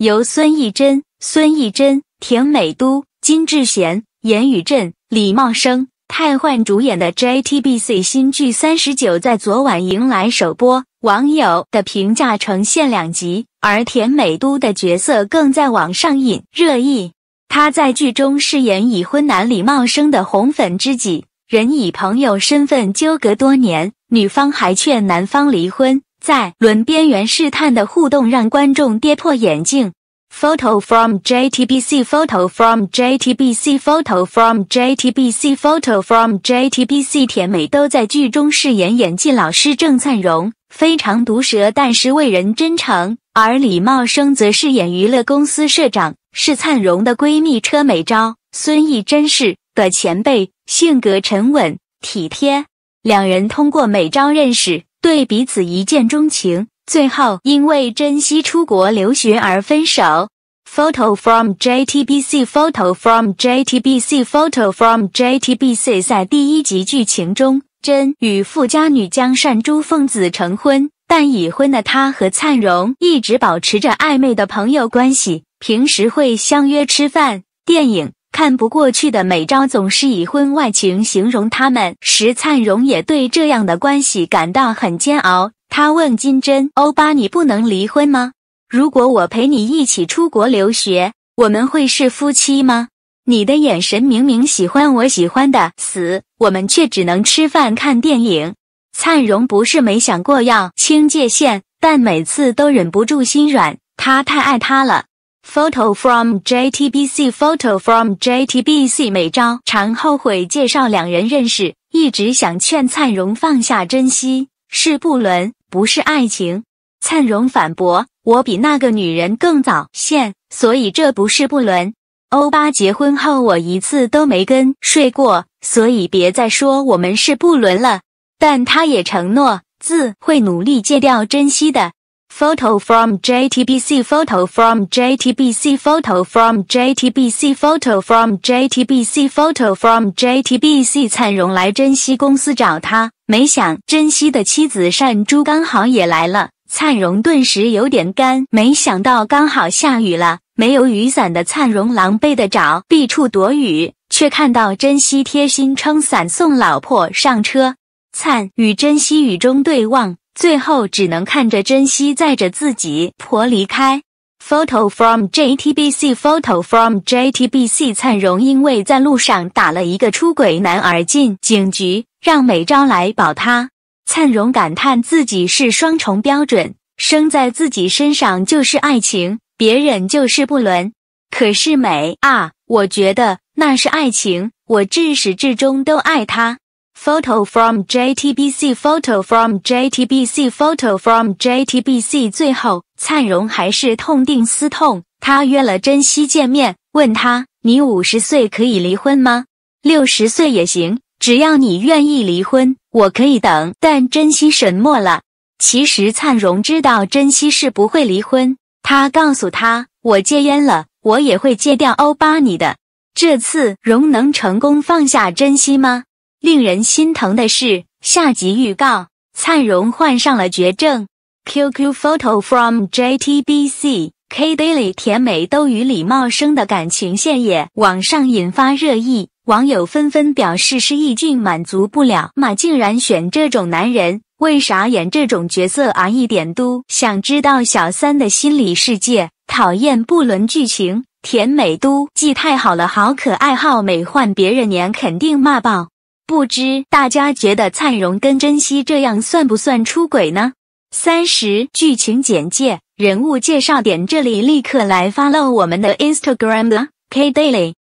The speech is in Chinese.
由孙艺珍、孙艺珍、田美都、金志贤、严宇镇、李茂生、泰焕主演的 JTBC 新剧《三十九》在昨晚迎来首播，网友的评价呈现两极，而田美都的角色更在网上引热议。他在剧中饰演已婚男李茂生的红粉知己，人以朋友身份纠葛多年，女方还劝男方离婚。在轮边缘试探的互动让观众跌破眼镜。Photo from JTBC. Photo from JTBC. Photo from JTBC. Photo from JTBC. 田美都在剧中饰演演技老师郑灿荣，非常毒舌，但是为人真诚。而李茂生则饰演娱乐公司社长，是灿荣的闺蜜车美昭、孙艺珍是的前辈，性格沉稳体贴。两人通过美昭认识。对彼此一见钟情，最后因为珍惜出国留学而分手。Photo from JTBC. Photo from JTBC. Photo from JTBC. 在第一集剧情中，真与富家女江善珠奉子成婚，但已婚的她和灿荣一直保持着暧昧的朋友关系，平时会相约吃饭、电影。看不过去的美昭总是以婚外情形容他们，石灿荣也对这样的关系感到很煎熬。他问金珍：“欧巴：“你不能离婚吗？如果我陪你一起出国留学，我们会是夫妻吗？”你的眼神明明喜欢我喜欢的死，我们却只能吃饭看电影。灿荣不是没想过要清界限，但每次都忍不住心软，他太爱他了。Photo from JTBC. Photo from JTBC. 每朝常后悔介绍两人认识，一直想劝灿荣放下珍惜，是不伦，不是爱情。灿荣反驳：“我比那个女人更早现，所以这不是不伦。”欧巴结婚后，我一次都没跟睡过，所以别再说我们是不伦了。但他也承诺自会努力戒掉珍惜的。photo from JTB C photo from JTB C photo from JTB C photo from JTB C photo from JTB C 灿荣来珍惜公司找他，没想珍惜的妻子善珠刚好也来了。灿荣顿时有点干，没想到刚好下雨了，没有雨伞的灿荣狼狈的找避处躲雨，却看到珍惜贴心撑伞送老婆上车。灿与珍惜雨中对望。最后只能看着珍惜载着自己婆离开。Photo from JTBC。Photo from JTBC。灿荣因为在路上打了一个出轨男而进警局，让美昭来保他。灿荣感叹自己是双重标准，生在自己身上就是爱情，别人就是不伦。可是美啊，我觉得那是爱情，我至始至终都爱他。Photo from J T B C. Photo from J T B C. Photo from J T B C. 最后，灿荣还是痛定思痛，他约了珍惜见面，问他：“你五十岁可以离婚吗？六十岁也行，只要你愿意离婚，我可以等。”但珍惜沉默了。其实灿荣知道珍惜是不会离婚，他告诉他：“我戒烟了，我也会戒掉欧巴你的。”这次荣能成功放下珍惜吗？令人心疼的是，下集预告，灿荣患上了绝症。QQ Photo from JTBC K Daily，甜美都与李茂生的感情线也网上引发热议，网友纷纷表示：是易俊满足不了，妈竟然选这种男人，为啥演这种角色啊？一点都想知道小三的心理世界，讨厌不伦剧情。甜美都，记太好了，好可爱，好美，换别人年肯定骂爆。不知大家觉得灿荣跟珍惜这样算不算出轨呢？三十剧情简介、人物介绍点这里立刻来发漏我们的 Instagram 了，K Daily。